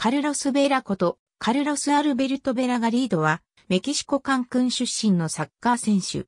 カルロス・ベラこと、カルロス・アルベルト・ベラガリードは、メキシコカンクン出身のサッカー選手。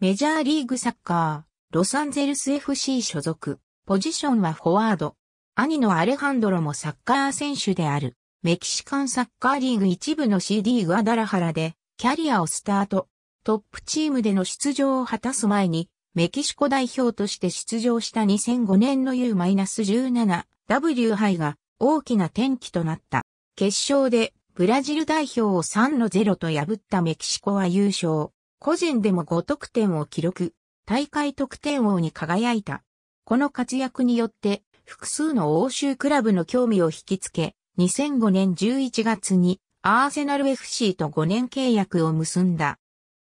メジャーリーグサッカー、ロサンゼルス FC 所属、ポジションはフォワード。兄のアレハンドロもサッカー選手である、メキシカンサッカーリーグ一部の CD グアダラハラで、キャリアをスタート。トップチームでの出場を果たす前に、メキシコ代表として出場した2005年の U-17W 杯が大きな転機となった。決勝でブラジル代表を3の0と破ったメキシコは優勝。個人でも5得点を記録。大会得点王に輝いた。この活躍によって複数の欧州クラブの興味を引きつけ、2005年11月にアーセナル FC と5年契約を結んだ。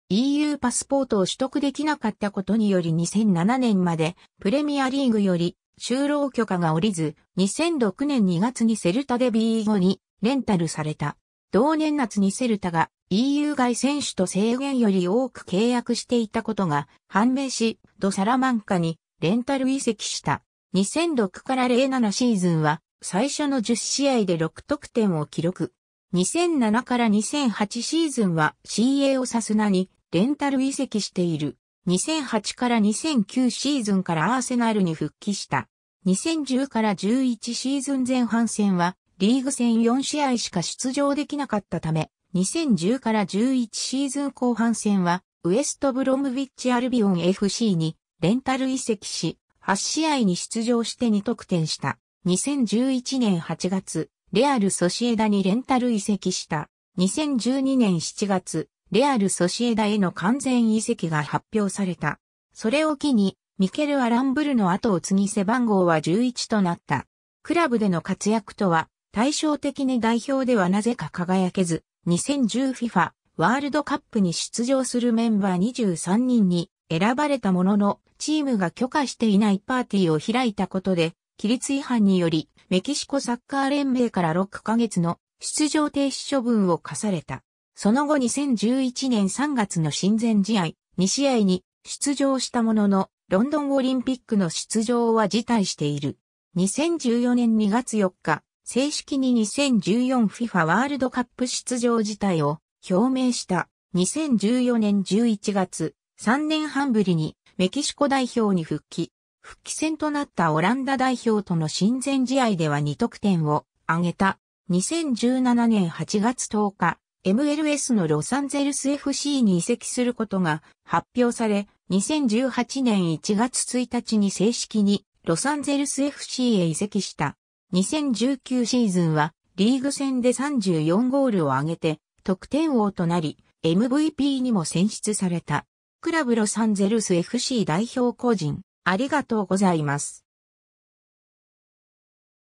EU パスポートを取得できなかったことにより2007年までプレミアリーグより就労許可が下りず、2006年2月にセルタで B 後にレンタルされた。同年夏にセルタが EU 外選手と制限より多く契約していたことが判明し、ドサラマンカにレンタル移籍した。2006から07シーズンは最初の10試合で6得点を記録。2007から2008シーズンは CA をサスナにレンタル移籍している。2008から2009シーズンからアーセナルに復帰した。2010から11シーズン前半戦は、リーグ戦4試合しか出場できなかったため、2010から11シーズン後半戦は、ウエストブロムビッチアルビオン FC にレンタル移籍し、8試合に出場して2得点した。2011年8月、レアルソシエダにレンタル移籍した。2012年7月、レアル・ソシエダへの完全移籍が発表された。それを機に、ミケル・アランブルの後を継ぎ背番号は11となった。クラブでの活躍とは、対照的に代表ではなぜか輝けず、2010FIFA ワールドカップに出場するメンバー23人に選ばれたものの、チームが許可していないパーティーを開いたことで、規律違反により、メキシコサッカー連盟から6ヶ月の出場停止処分を課された。その後2011年3月の親善試合2試合に出場したものの、ロンドンオリンピックの出場は辞退している。2014年2月4日、正式に 2014FIFA ワールドカップ出場辞退を表明した。2014年11月、3年半ぶりにメキシコ代表に復帰。復帰戦となったオランダ代表との親善試合では2得点を挙げた。2017年8月10日、MLS のロサンゼルス FC に移籍することが発表され、2018年1月1日に正式にロサンゼルス FC へ移籍した。2019シーズンはリーグ戦で34ゴールを挙げて得点王となり、MVP にも選出された。クラブロサンゼルス FC 代表個人、ありがとうございます。